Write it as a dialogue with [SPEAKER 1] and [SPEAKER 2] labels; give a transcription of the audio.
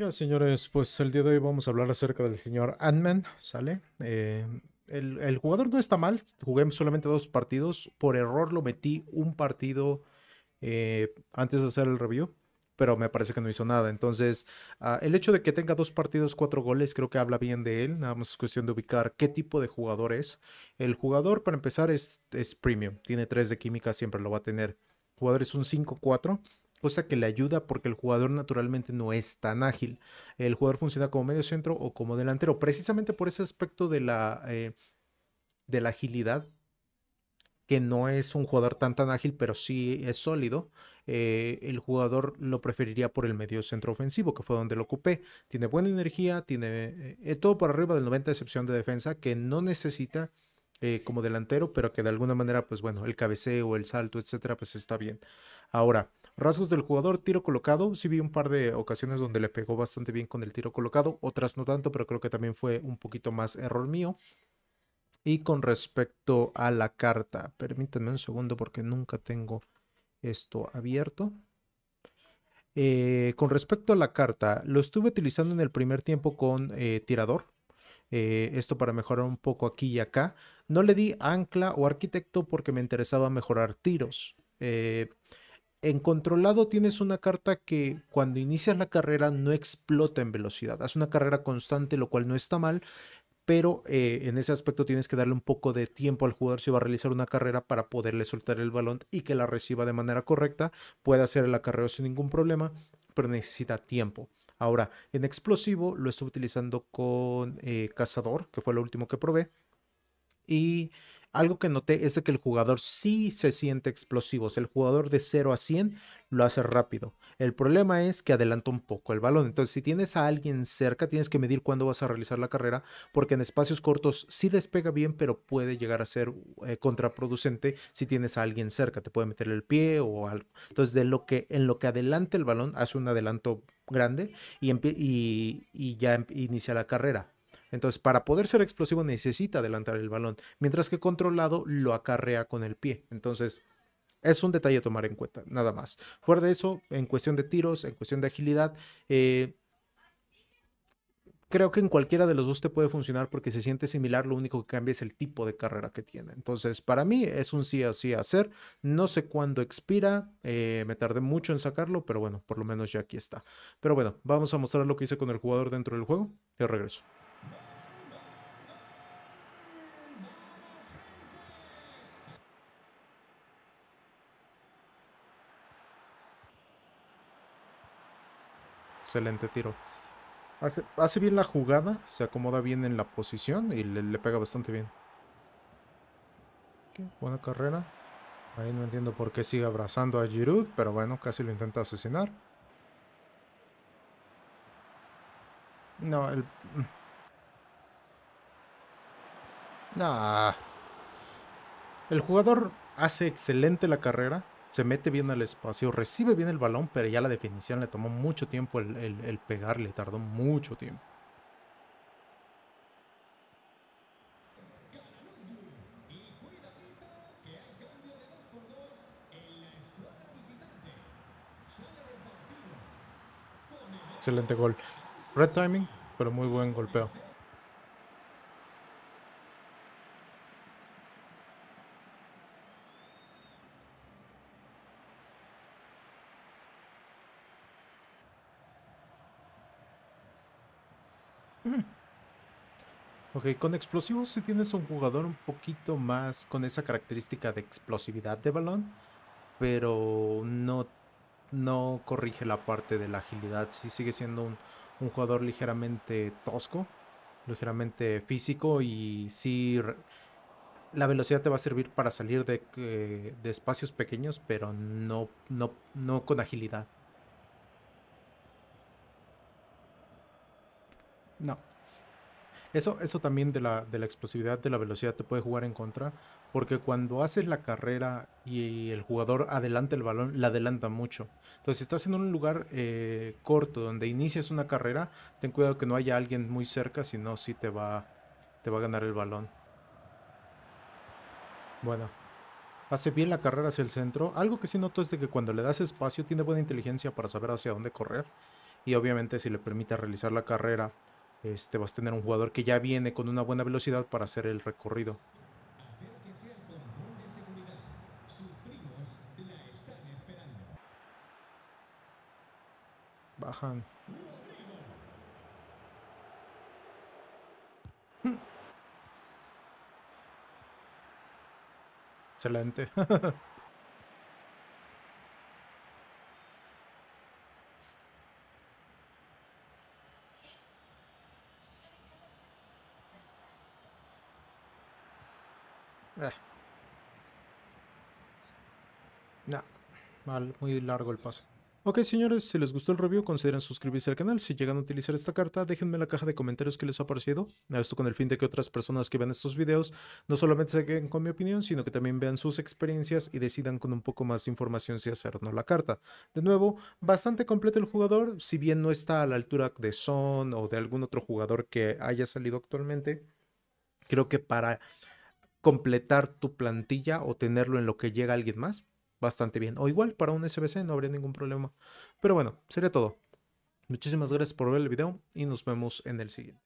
[SPEAKER 1] Ya, señores, pues el día de hoy vamos a hablar acerca del señor Antman, ¿sale? Eh, el, jugador no está mal, jugué solamente dos partidos, por error lo metí un partido eh, antes de hacer el review, pero me parece que no hizo nada. Entonces, ah, el hecho de que tenga dos partidos, cuatro goles, creo que habla bien de él. Nada más es cuestión de ubicar qué tipo de jugador es. El jugador, para empezar, es, premium. Tiene tres de química, siempre lo va a tener. jugador es un 5-4 cosa que le ayuda porque el jugador naturalmente no es tan ágil. El jugador funciona como medio centro o como delantero, precisamente por ese aspecto de la, eh, de la agilidad, que no es un jugador tan tan ágil, pero sí es sólido. Eh, el jugador lo preferiría por el medio centro ofensivo, que fue donde lo ocupé. Tiene buena energía, tiene eh, todo por arriba del 90, excepción de defensa, que no necesita como delantero, pero que de alguna manera, pues bueno, el cabeceo, el salto, etcétera, pues está bien. Ahora, Rasgos del jugador, tiro colocado. Sí vi un par de ocasiones donde le pegó bastante bien con el tiro colocado, otras no tanto, pero creo que también fue un poquito más error mío. Y con respecto a la carta, permítanme un segundo porque nunca tengo esto abierto. Eh, con respecto a la carta, lo estuve utilizando en el primer tiempo con eh, tirador. Eh, esto para mejorar un poco aquí y acá. No le di ancla o arquitecto porque me interesaba mejorar tiros. Eh, en controlado tienes una carta que cuando inicias la carrera no explota en velocidad. Haz una carrera constante, lo cual no está mal, pero eh, en ese aspecto tienes que darle un poco de tiempo al jugador si va a realizar una carrera para poderle soltar el balón y que la reciba de manera correcta. Puede hacer el acarreo sin ningún problema, pero necesita tiempo. Ahora, en explosivo lo estoy utilizando con eh, cazador, que fue lo último que probé. Y algo que noté es de que el jugador sí se siente explosivo. el jugador de 0 a 100 lo hace rápido. El problema es que adelanta un poco el balón. Entonces, si tienes a alguien cerca, tienes que medir cuándo vas a realizar la carrera, porque en espacios cortos sí despega bien, pero puede llegar a ser eh, contraproducente si tienes a alguien cerca. Te puede meter el pie o algo. Entonces, lo que, en lo que adelanta el balón, hace un adelanto grande y ya em-, inicia la carrera entonces, para poder ser explosivo necesita adelantar el balón, mientras que controlado lo acarrea con el pie. Entonces, es un detalle a tomar en cuenta, nada más. Fuera de eso, en cuestión de tiros, en cuestión de agilidad, eh, creo que en cualquiera de los dos te puede funcionar porque se siente similar, lo único que cambia es el tipo de carrera que tiene. Entonces, para mí es un sí a sí hacer. No sé cuándo expira, eh, me tardé mucho en sacarlo, pero bueno, por lo menos ya aquí está. Pero bueno, vamos a mostrar lo que hice con el jugador dentro del juego y regreso. Excelente tiro. Hace, bien la jugada, se acomoda bien en la posición y le, pega bastante bien. buena carrera. Ahí no entiendo por qué sigue abrazando a Giroud, pero bueno, casi lo intenta asesinar. No, el... No. Mm. Ah. El jugador hace excelente la carrera, se mete bien al espacio, recibe bien el balón, pero ya la definición le tomó mucho tiempo el, el, pegar, tardó mucho tiempo. Excelente gol. Red timing, pero muy buen golpeo. Mm. Ok, con explosivos si tienes un jugador un poquito más con esa característica de explosividad de balón, pero no, no corrige la parte de la agilidad. Si sigue siendo un, jugador ligeramente tosco, ligeramente físico y si la velocidad te va a servir para salir de, eh, de espacios pequeños, pero no, no, no con agilidad. No. Eso, eso también de la, de la explosividad, de la velocidad, te puede jugar en contra. Porque cuando haces la carrera y el jugador adelanta el balón, la adelanta mucho. Entonces, si estás en un lugar eh, corto donde inicias una carrera, ten cuidado que no haya alguien muy cerca, si sí te va, te va a ganar el balón. Bueno, hace bien la carrera hacia el centro. Algo que sí noto es de que cuando le das espacio, tiene buena inteligencia para saber hacia dónde correr. Y obviamente, si le permite realizar la carrera este, vas a tener un jugador que ya viene con una buena velocidad para hacer el recorrido. Bajan. Excelente. No, eh. mal, muy largo el pase. Ok señores, si les gustó el review consideren suscribirse al canal, si llegan a utilizar esta carta déjenme en la caja de comentarios que les ha parecido, esto con el fin de que otras personas que vean estos videos no solamente se queden con mi opinión, sino que también vean sus experiencias y decidan con un poco más de información si hacer o no la carta. De nuevo, bastante completo el jugador, si bien no está a la altura de Son o de algún otro jugador que haya salido actualmente, creo que para completar tu plantilla o tenerlo en lo que llega alguien más bastante bien. O igual para un SBC no habría ningún problema. Pero bueno, sería todo. Muchísimas gracias por ver el video y nos vemos en el siguiente.